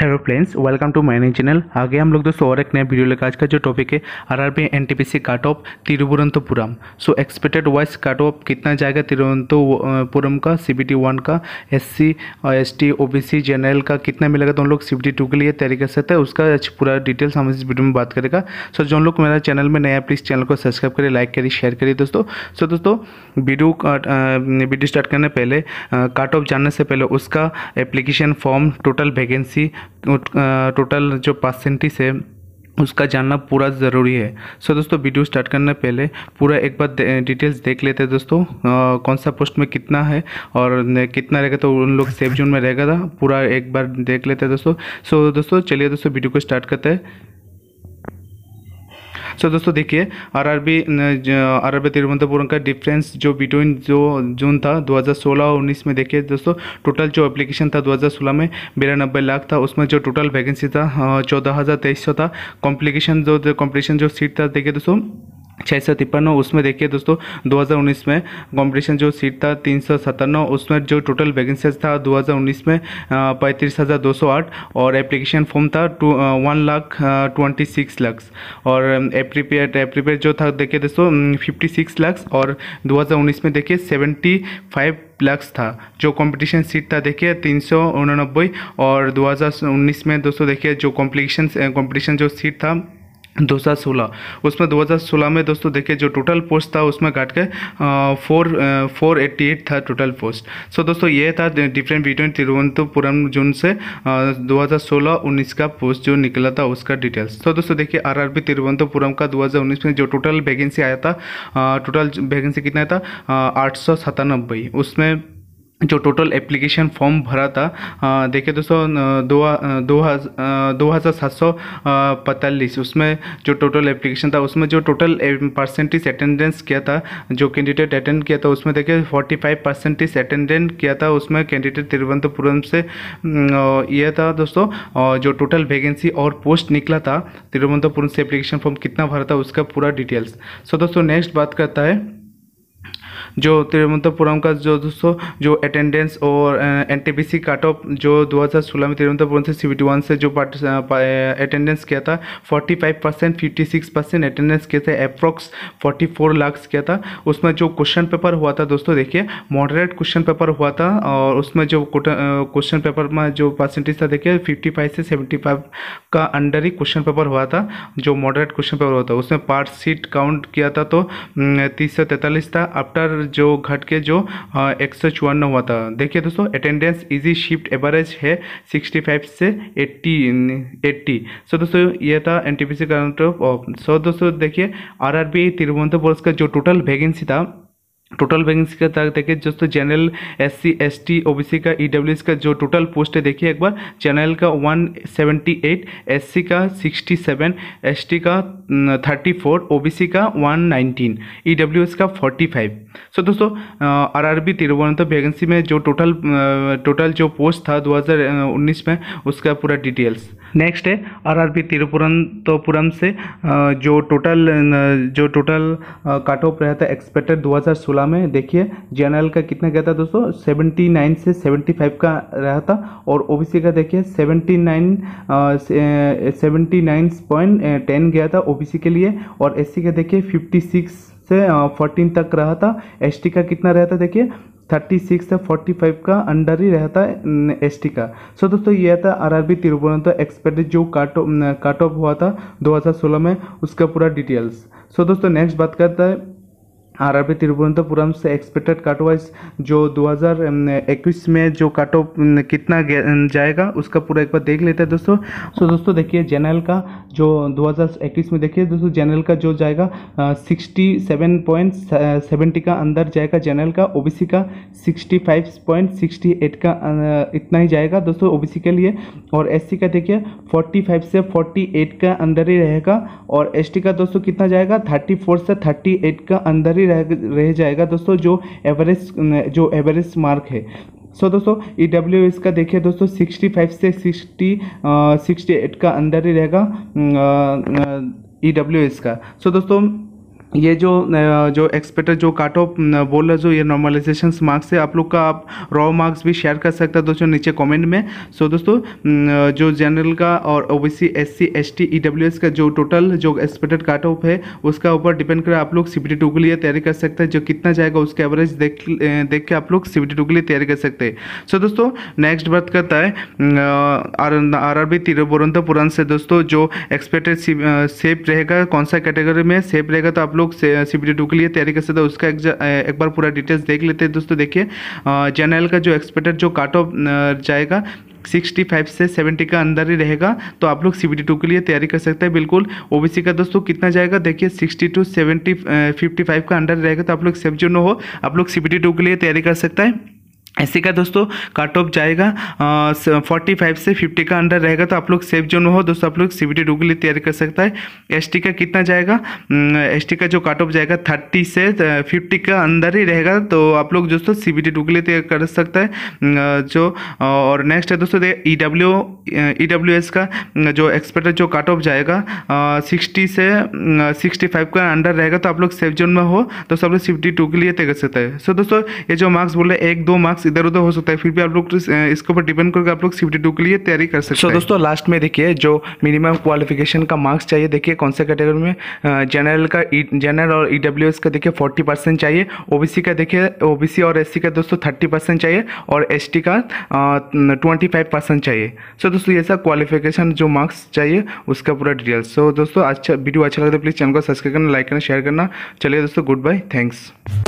hello friends welcome to mining channel आगे हम लोग दोस्तों और एक नया वीडियो लेकर आज का जो टॉपिक है R R B N T P C cut off Thiruvananthapuram so expected wise cut off कितना जाएगा तिरुवनंतपुरम का सी बी टी वन का S C S T O B C general का कितना मिलेगा तो उन लोग सी बी टी टू के लिए तैयारी कर सकते हैं उसका पूरा डिटेल्स हम इस वीडियो में बात करेगा सो so, जो लोग मेरा चैनल में नया प्लीज़ चैनल को सब्सक्राइब करिए लाइक करिए शेयर करिए दोस्तों सो so, दोस्तों वीडियो वीडियो स्टार्ट करने पहले काट ऑफ जानने से पहले उसका application form total vacancy total जो परसेंटेज है उसका जानना पूरा ज़रूरी है सो so, दोस्तों वीडियो स्टार्ट करने पहले पूरा एक बार डिटेल्स देख लेते हैं दोस्तों आ, कौन सा पोस्ट में कितना है और कितना रहेगा तो उन लोग सेफ जून में रहेगा था पूरा एक बार देख लेते हैं दोस्तों सो so, दोस्तों चलिए दोस्तों वीडियो को स्टार्ट करते हैं सो दोस्तों देखिए R R B R R B Thiruvananthapuram का डिफरेंस जो बिटवीन जो जून था 2016 और 19 में देखिए दोस्तों टोटल जो एप्लीकेशन था 2016 में बिरानबे लाख था उसमें जो टोटल वैकेंसी था चौदह हज़ार तेईस सौ था कॉम्प्लीकेशन जो कॉम्पिटिशन जो सीट था देखिए दोस्तों छः सौ तिप्पन उसमें देखिए दोस्तों 2019 में कंपटीशन जो सीट था तीन सौ सत्तानवे उसमें जो टोटल वैकेंसीज था 2019 में पैंतीस हज़ार दो सौ आठ और एप्लीकेशन फॉर्म था two one lakh twenty six lakh और एप्रीपेड एप्रीपेड जो था देखिए दोस्तों फिफ्टी सिक्स लाख और 2019 में देखिए सेवेंटी फाइव लक्स था जो कंपटीशन सीट था देखिए तीन सौ उनानब्बे और 2019 में दोस्तों देखिए जो कॉम्प्लिकेशन कंपटीशन जो सीट था दो हज़ार सोलह उसमें दो हज़ार सोलह में दोस्तों देखिए जो टोटल पोस्ट था उसमें काट के फोर फोर एट्टी एट था टोटल पोस्ट सो दोस्तों ये था डिफरेंट बिटवीन तिरुवनंतपुरम जून से दो हज़ार सोलह उन्नीस का पोस्ट जो निकला था उसका डिटेल्स तो दोस्तों देखिए आर आर तिरुवनंतपुरम का दो हज़ार उन्नीस में जो टोटल वैकेंसी आया था टोटल वैकेंसी कितना था आठ उसमें जो टोटल एप्लीकेशन फॉर्म भरा था देखिए दोस्तों दो दो हज़ार सात सौ पैंतालीस उसमें जो टोटल एप्लीकेशन था उसमें जो टोटल परसेंटेज अटेंडेंस किया था जो कैंडिडेट अटेंड किया था उसमें देखिए फोर्टी फाइव परसेंटेज अटेंडेंट किया था उसमें कैंडिडेट तिरुवनंतपुरम से यह था दोस्तों जो टोटल वैकेंसी और पोस्ट निकला था तिरुवनंतपुरम से एप्लीकेशन फॉर्म कितना भरा था उसका पूरा डिटेल्स सो दोस्तों नेक्स्ट बात करता है जो तिरुवनंतपुरम का जो दोस्तों जो अटेंडेंस और N T C cut off जो 2016 में तिरुवनंतपुरम से सी वन से जो अटेंडेंस किया था 45 percent fifty six percent attendance किए थे अप्रॉक्स 44 लाख किया था उसमें जो क्वेश्चन पेपर हुआ था दोस्तों देखिए मॉडरेट क्वेश्चन पेपर हुआ था और उसमें जो क्वेश्चन पेपर में जो परसेंटेज था देखिए फिफ्टी फाइव से सेवेंटी फाइव का अंडर ही क्वेश्चन पेपर हुआ था जो मॉडरेट क्वेश्चन पेपर हुआ था उसमें पार्ट सीट काउंट किया था तो तीस सौ तैंतालीस था आफ्टर जो घट के जो एक सौ चौवन हुआ था देखिए दोस्तों अटेंडेंस इजी शिफ्ट एवरेज है सिक्सटी से एट्टी एट्टी सो दोस्तों ये था N T P C so दोस्तों देखिए आर आर बी तिरुवनंतपुरम का जो टोटल वैकेंसी था टोटल वैकेंसी का देखिए दोस्तों general S C S T O B C का ई डब्ल्यू एस का जो टोटल पोस्ट है देखिए एक बार जनरल का 178 एससी का 67 एसटी का 34 ओबीसी का 119 ईडब्ल्यूएस e का 45 सो दोस्तों R R B Thiruvanant vacancy में जो टोटल टोटल जो पोस्ट था 2019 में उसका पूरा डिटेल्स नेक्स्ट है आर आर बी तिरुवनंतपुरम से जो टोटल जो टोटल काट ऑफ रहा था एक्सपेक्टेड सोलह 2016 में देखिए जनरल का कितना गया था दोस्तों 79 से 75 का रहा था और ओबीसी का देखिए 79 सेवेंटी नाइन पॉइंट टेन गया था ओबीसी के लिए और एससी का देखिए 56 से फोर्टीन तक रहा था एसटी का कितना रहा था देखिए थर्टी सिक्स से फोर्टी फाइव का अंडर ही रहता है एस टी का सो so, दोस्तों यह था R R B Thiruvanant expected जो काट काट ऑफ हुआ था 2016 में उसका पूरा डिटेल्स सो so, दोस्तों नेक्स्ट बात करता है आर आर पी तिरुवनंतपुरम से एक्सपेक्टेड कट वाइज जो 2021 में जो कट ऑफ कितना जाएगा उसका पूरा एक बार देख लेते हैं दोस्तों सो so, दोस्तों देखिए जनरल का जो 2021 में देखिए दोस्तों जनरल का जो जाएगा सिक्सटी सेवन पॉइंट सेवेंटी का अंदर जाएगा जनरल का ओबीसी का sixty five point sixty eight का इतना ही जाएगा दोस्तों सी के लिए और सी का देखिए फोर्टी फाइव से फोर्टी एट का अंदर ही रहेगा और टी का दोस्तों कितना जाएगा थर्टी फोर से थर्टी एट का अंदर ही ही रह रह जाएगा दोस्तों जो एवरेज जो एवरेज मार्क है सो so, दोस्तों ई डब्ल्यू एस का देखिए दोस्तों 65 से 60 सिक्सटी एट का अंदर ही रहेगा ई डब्ल्यू एस का सो so, दोस्तों ये जो जो एक्सपेक्टेड जो काट ऑफ बोल रहा जो ये नॉर्मलाइजेशन मार्क्स है आप लोग का आप रॉ मार्क्स भी शेयर कर सकते हैं दोस्तों नीचे कमेंट में सो so, दोस्तों जो जनरल का और OBC SC ST S C S T E W S का जो टोटल जो एक्सपेक्टेड काट ऑफ है उसका ऊपर डिपेंड कर आप लोग सीबीटी टू के लिए तैयारी कर सकते हैं जो कितना जाएगा उसके एवरेज देख देख के आप लोग सी टू के लिए तैयारी कर सकते हैं सो so, दोस्तों नेक्स्ट बात करता है आर आर बी तिरुवनंतपुरम से दोस्तों जो एक्सपेक्टेड सेफ रहेगा कौन सा कैटेगरी में सेफ रहेगा तो आप लोग सी बी के लिए तैयारी कर सकते हैं उसका एक बार पूरा डिटेल्स देख लेते हैं दोस्तों देखिए जनरल का जो एक्सपेक्टेड जो काट ऑफ जाएगा 65 से 70 का अंदर ही रहेगा तो आप लोग सी टू के लिए तैयारी कर सकते हैं बिल्कुल ओबीसी का दोस्तों कितना जाएगा देखिए 60 टू 70 55 का अंडर रहेगा तो आप लोग सेफ जो हो आप लोग सी टू के लिए तैयारी कर सकते हैं ऐसे का दोस्तों कट ऑफ जाएगा फोर्टी फाइव से फिफ्टी का अंडर रहेगा तो आप लोग सेफ जोन में हो दोस्तों आप लोग सी बी टी के लिए तैयारी कर सकता है एस टी का कितना जाएगा एस टी का जो कट ऑफ जाएगा थर्टी से फिफ्टी का अंदर ही रहेगा तो आप लोग दोस्तों सी बी टी के लिए तैयार कर सकता है जो और नेक्स्ट है दोस्तों E W E W S का जो एक्सपर्ट जो कट ऑफ जाएगा सिक्सटी से सिक्सटी फाइव का अंडर रहेगा तो आप लोग सेफ जोन में हो दोस्तों आप लोग सी बी के लिए तय कर सकते हैं सो दोस्तों ये जो मार्क्स बोल रहे हैं एक दो मार्क्स इधर उधर हो सकता है फिर भी आप लोग तो इसके ऊपर डिपेंड करके आप लोग सिफ्टी टू के लिए तैयारी कर सकते हैं so, दोस्तों लास्ट में देखिए जो मिनिमम क्वालिफिकेशन का मार्क्स चाहिए देखिए कौन से कैटेगरी में जनरल का जनरल e, और ई e का देखिए फोर्टी परसेंट चाहिए ओ का देखिए ओ और एस का दोस्तों थर्टी परसेंट चाहिए और एस का ट्वेंटी फाइव परसेंट चाहिए सो so, दोस्तों ये सब क्वालिफिकेशन जो मार्क्स चाहिए उसका पूरा डिटेल्स सो so, दोस्तों अच्छा वीडियो अच्छा लगता है प्लीज़ चैनल को सब्सक्राइब करना लाइक करना शेयर करना चलिए दोस्तों गुड बाय थैंक्स